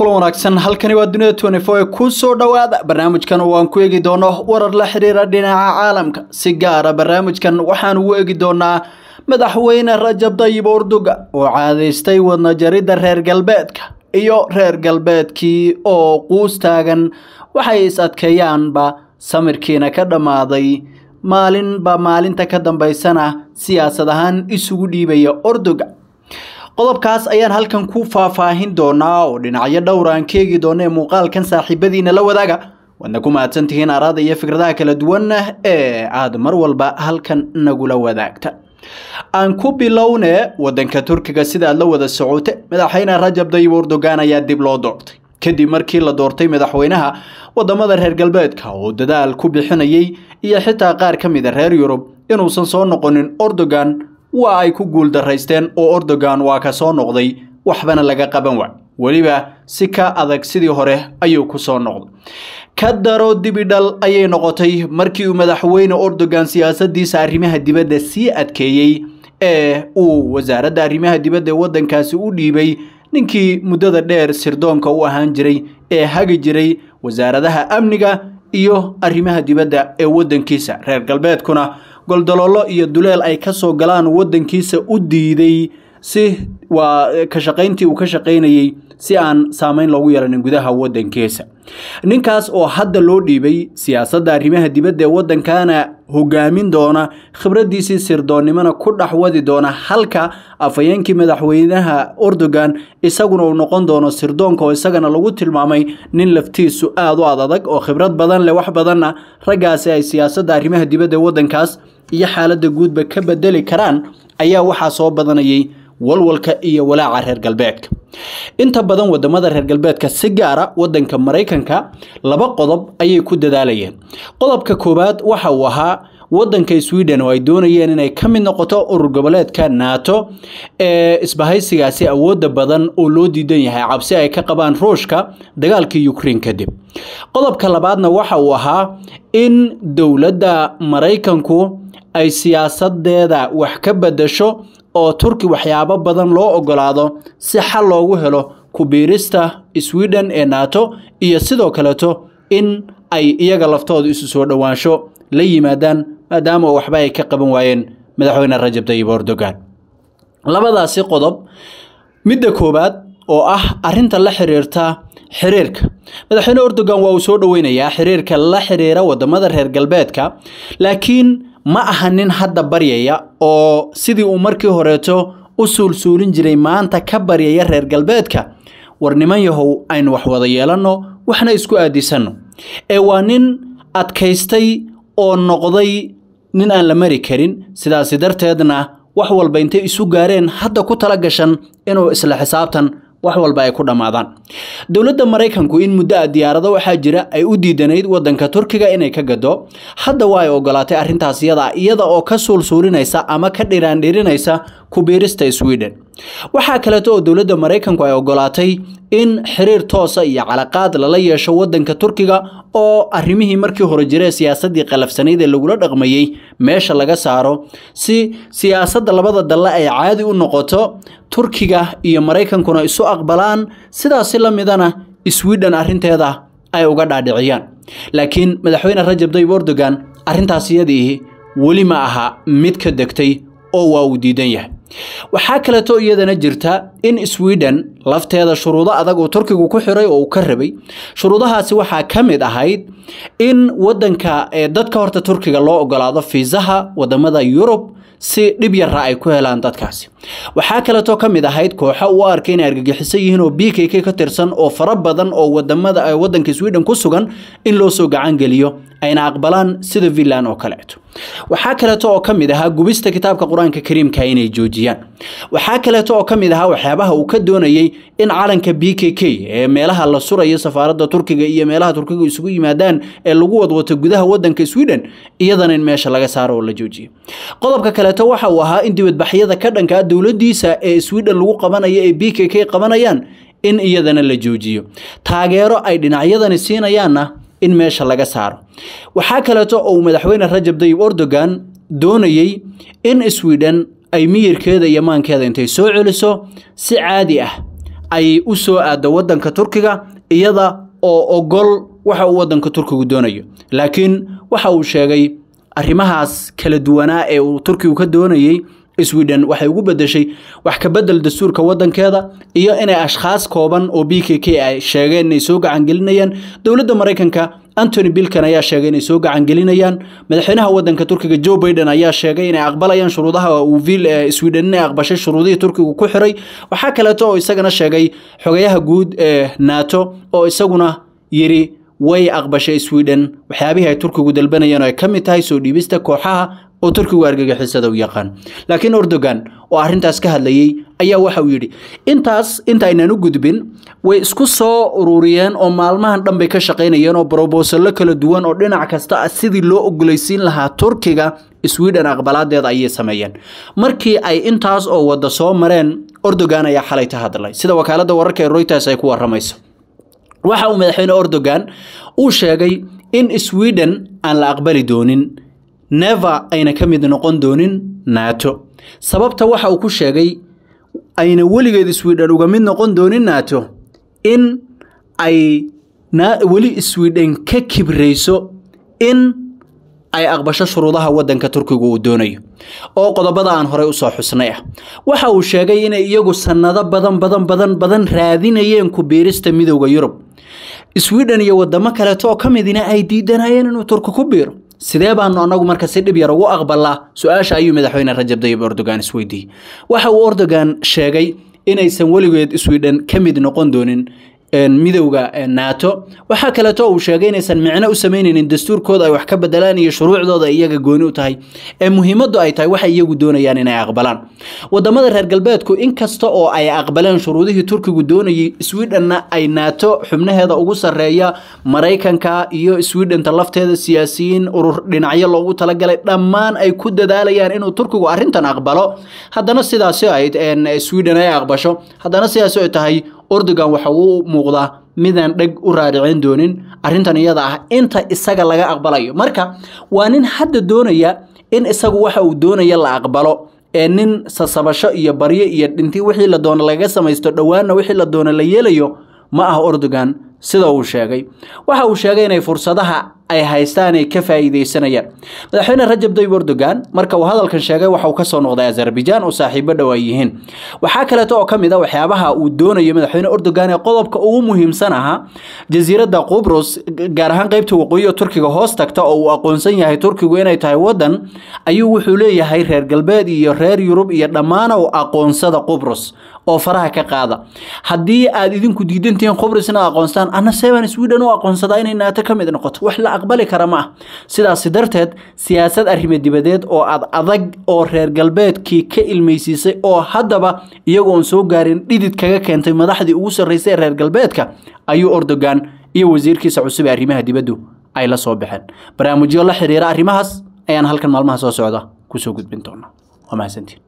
kulan wanaagsan halkani waa dunida twenty four ee ku soo dhowaada barnaamijkan waan ku egi doono warar la xidhiira dhinaca caalamka si gaara ah barnaamijkan waxaan ugu egi doonaa madaxweyne rajab dayib urduga oo caadaystay wadnajaridda reer galbeedka iyo reer galbeedkii oo quus taagan waxay is adkeeyaanba samirkiina ka dhammaaday maalinba maalinta ka dambaysana siyaasad ahaan isugu dhiibaya ordoga qodobkaas ayaan halkan ku faahfaahin doonaa oo dhinacyo dhowr ah aan ka eegi doona ee muuqaalkan saaxiibadiina la wadaaga waadna ku mahadsan tihiin araada iyo fikradaha kala duwan ee aad mar walba halkan nagula wadaagta aan ku bilowne waddanka turkiga sida aad la wada socota madaxweyne rajab dayib erdogan ayaa dib loo doortay kadib markii la doortay madaxweynaha wadamada reer galbeedka oo dadaal ku bixinayay iyo xitaa qaar ka mida ah reer yurub inuusan soo noqonin erdogan waa ay ku guuldaraysteen oo erdogan waa ka soo noqday waxbana laga qaban waay weliba si ka adag sidii hore ayuu ku soo noqday ka daro dibidhal ayay noqotay markii uu madaxweyne erdogan siyaasadiisa arrimaha dibadda sii adkeeyey ee uu wasaaradda arrimaha dibadda ee waddankaasi u dhiibay ninkii muddada dheer sirdoonka u ahaan jiray ee hagi jiray wasaaradaha amniga iyo arrimaha dibadda ee waddankiisa reer galbeedkuna goldolollo iyo duleel ay ka soo galaan waddankiisa u diiday si waa eh, ka shaqayntii uu ka shaqaynayey si aan saameyn loogu yeelanin gudaha waddankiisa ninkaas oo hadda loo dhiibay siyaasadda arrimaha dibadda ee waddankana hogaamin doona khibraddiisii sirdoonnimona ku dhex wadi doona halka afhayeenkii madaxweynaha ordogan isaguna uu noqon doono sirdoonka oo isagana lagu tilmaamay nin laftiisu aad u ad adag oo khibrad badan leh wax badanna raggaasi ay siyaasadda arrimaha dibadda ee waddankaas iyo xaaladda guudba ka bedeli karaan ayaa waxaa soo badanayay walwalka iyo walaaca reer galbeedka inta badan wadamada reer galbeedka si gaara wadanka maraykanka laba qodob ayay ku dadaalayeen qodobka koowaad waxa uu ahaa waddanka sweden oo ay doonayeen inay ka mid noqoto urur goboleedka nato ee isbahaysigaasi awoodda badan oo loo diidan yahay cabsi ay ka qabaan ruushka dagaalkii ukrein kadib qodobka labaadna waxa uu ahaa in dowladda maraykanku ay siyaasadeeda wax ka bedasho oo turki waxyaabo badan loo ogolaado si xal loogu helo ku-biirista sweden ee nato iyo sidoo kaleeto in ay iyaga laftooda isu soo dhowaansho la yimaadaan maadaama waxba ay ka qaban waayeen madaxweyne rajab tayyib erdogan labadaasi qodob midda koowaad oo ah arinta la xiriirta xiriirka madaxweyne erdogan waa uu soo dhoweynayaa xiriirka la xiriira wadamada reer galbeedka laakiin ma aha nin hadda baryaya oo sidii uu markii horeeto u suulsuulin jiray maanta ka baryaya reer galbeedka warniman yahow aynu wax wada yeelanno waxna isku aadisanno ee waa nin adkaystay oo noqday nin aan la mari karin sidaasi darteedna wax walba intay isu gaareen hadda ku tala gashan inuu isla xisaabtan wax walba ay ku dhammaadaan dowladda maraykanku in muddo a diyaarado waxaa jira ay u diidanayd waddanka turkiga inay ka gado hadda waa ay ogolaatay arrintaas iyada iyada oo ka suulsuulinaysa ama ka dhiraandhirinaysa ku biirista sweden waxaa kaleeto oo dowladda maraykanku ay ogolaatay in xiriir toosa iyo calaqaad lala yeesho waddanka turkiga oo arrimihii markii hore jiree siyaasaddii qalafsanayd ee lagula dhaqmayey meesha laga saaro si siyaasadda labada dalle ay caadi u noqoto turkiga iyo maraykankuna isu aqbalaan sidaasi la midana swidhen arrinteeda ay uga dhaadhiciyaan laakiin madaxweyne rajab dayib ordogan arrintaas weli ma aha mid ka degtay oo waa uu diidan yahay waxaa kaleto iyadana jirta in sweden lafteeda shuruudo adag oo turkigu ku xiray oo uu ka rabay shuruudahaasi waxaa ka mid ahayd in wadanka dadka horta turkiga loo ogolaado fiisaha wadamada yurub si dhib yarra ay ku helaan dadkaasi waxaa kaleetoo ka mid ahayd kooxo u arkay inay argagixiso yihiin oo b k ka tirsan oo fara badan oo wadamada wadanka sweden ku sugan in loo soo gacan ayna aqbalaan sida villan oo kaleeto waxaa kaleeto oo ka mid ahaa gubista kitaabka qur-aanka kariimka inay joojiyaan waxaa kaleeto oo ka mid ahaa waxyaabaha uu ka doonayey in calanka b k k ee meelaha la surayo safaaradda turkiga iyo meelaha turkiga isugu yimaadaan ee lagu wadwato gudaha wadanka sweden iyadana in meesha laga saaro oo la joojiyo qodobka kaleeto waxa uu ahaa in dibadbaxyada ka dhankaa dowladdiisa ee sweden lagu qabanayo ee b k k qabanayaan in iyadana la joojiyo taageero ay dhinacyadani siinayaanna in meesha laga saaro waxaa kaleeto oo uu madaxweyne rajab dayib erdogan doonayey in sweden ay miyirkeeda iyo maankeeda intay soo celiso si caadi ah ay u soo aaddo waddanka turkiga iyada oo ogol waxa uu waddanka turkigu doonayo laakiin waxa uu sheegay arrimahaas kala duwanaa ee uu turkigu ka doonayey sweden waxay ugu bedeshay wax ka bedel dastuurka wadankeeda iyo inay ashkhaas kooban oo b k k ay sheegeen inay soo gacangelinayaan dowladda maraykanka antony bilkan ayaa sheegay inay soo gacangelinayaan madaxweynaha wadanka turkiga joe biden ayaa sheegay inay aqbalayaan shuruudaha uu vil sweden inay aqbashay shuruudihii turkigu ku xiray waxaa kaleeto oo isagana sheegay xogayaha guud ee nato oo isaguna yidhi way aqbashay sweden waxyaabihii ay turkigu dalbanayeen oo ay ka mid tahay soo dhiibista kooxaha oo turkigu argagixisadow yaqaan laakiin erdogan oo arintaas ka hadlayey ayaa waxa uu yidhi intaas intaaynan u gudbin way isku soo ururiyeen oo maalmahan dhanbay ka shaqaynayeen oo brobosallo kala duwan oo dhinac kasta ah sidii loo ogolaysiin lahaa turkiga sweden aqbalaadeeda ayay sameeyeen markii ay intaas oo wada soo mareen erdogan ayaa xalay ka hadlay sida wakaaladda wararka ee royters ay ku waramayso waxa uu madaxweyne erdogan uu sheegay in sweden aan la aqbali doonin neva ayna ka mid noqon doonin naato sababta waxa uu ku sheegay ayna weligeed swidhen uga mid noqon doonin naato in ay weli swidhen ka kibrayso in ay aqbasho shuruudaha waddanka turkigu uu doonayo oo qodobada aan horey usoo xusnay ah waxa uu sheegay inay iyagu sannado badan badan badan badan raadinayeen ku biirista midowda yurub swidhen iyo waddamo kaleeto oo ka midina ay diidanayeen inuu turki ku biiro sidee baanu annagu marka si dhib yar ugu aqbalaa su-aasha ayuu madaxweyne rajab tayyib erdogan isweydiiyey waxa uu erdogan sheegay inaysan weligeed iswiidhan ka mid noqon doonin midowda eh, nato waxaa kaleeto uu sheegay inaysan micno u sameyneynin dastuurkooda ay wax ka badelaan iyo shuruucdooda ay iyaga gooni u tahay ee muhiimadu ay tahay waxay iyagu doonayaan inay aqbalaan wadamada reer galbeedku inkasta oo ay aqbaleen shuruudihii turkigu doonayay swidhanna ay nato xubnaheeda ugu sareeya maraykanka iyo swidhanta lafteeda siyaasiyiin urur dhinacyo loogu talagalay dhammaan ay ku dadaalayaan inuu turkigu arintan aqbalo hadana sidaasi ayd swidhan ay aqbasho hadana sidaasi ay tahay ordogan waxa uu muuqdaa midaan dheg u raaricin doonin arintan iyada ah inta isaga laga aqbalayo marka waa nin hadda doonaya in isagu waxa uu doonaya la aqbalo ee nin sasabasho iyo baryo iyo dhinti wixii la doono laga samaysto dhowaanna wixii la doono la yeelayo ma ah ordogan sida uu sheegay waxa uu sheegay inay fursadaha ay haystaan ay ka faa'iidaysanayaan madaxweyne rajab tayyib erdogan marka uu hadalkan sheegay waxa uu ka soo noqday azerbaijaan oo saaxiibo dhow ay yihiin waxaa kaleeto oo ka mid a ah waxyaabaha uu doonayo madaxweyne erdogan ee qodobka ugu muhiimsan ahaa jasiiradda qubros gaar ahaan qaybta waqooyiga turkiga hoos tagta oo uu aqoonsan yahay turkigu inay tahay waddan ayuu wuxuu leeyahay reer galbeed iyo reer yurub iyo dhammaanow aqoonsada qubros oo faraha ka qaada haddii aad idinku diidantihiin qubros inaad aqoonstaan badan anna seven sweden u aqoonsadaa inay naato ka mid noqoto wax la aqbali kara ma ah sidaasi darteed siyaasad arrimo dibadeed oo aad adag oo reer galbeedkii ka ilmaysiisay oo haddaba iyagoon soo gaarin dhidid kaga keentay madaxdii ugu sarraysay ee reer galbeedka ayuu ordogan iyo wasiirkiisa cusub ee arrimaha dibaddu ay la soo baxeen barnaamijyo la xiriira arrimahaas ayaan halkan maalmaha soo socda kusoo gudbin doona waa mahadsantiin